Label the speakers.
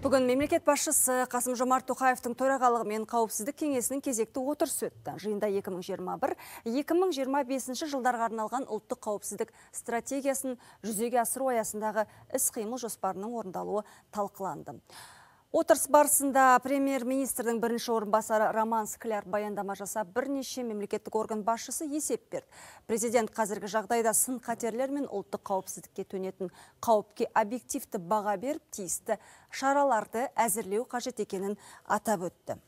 Speaker 1: Бүгін мемлекет басшысы Қасым Жомарт Тоқаевтың мен қауіпсіздік кеңесінің кезекті отырысы өтті. Жиында 2021-2025 жылдарға арналған ұлттық қауіпсіздік стратегиясын жүзеге асыру аясындағы іс-қимыл жоспарының орындалуы талқыланды. Отырыс барысында премьер-министрдің бірінші орынбасары Роман Скляр баяндама жасап, бірнеше мемлекеттік орган басшысы есеп берді. Президент қазіргі жағдайда сын қатерлер мен ұлттық қауіпсіздікке төнетін қауіпке объективті баға беріп, тиісті шараларды әзірлеу қажет екенін атап өтті.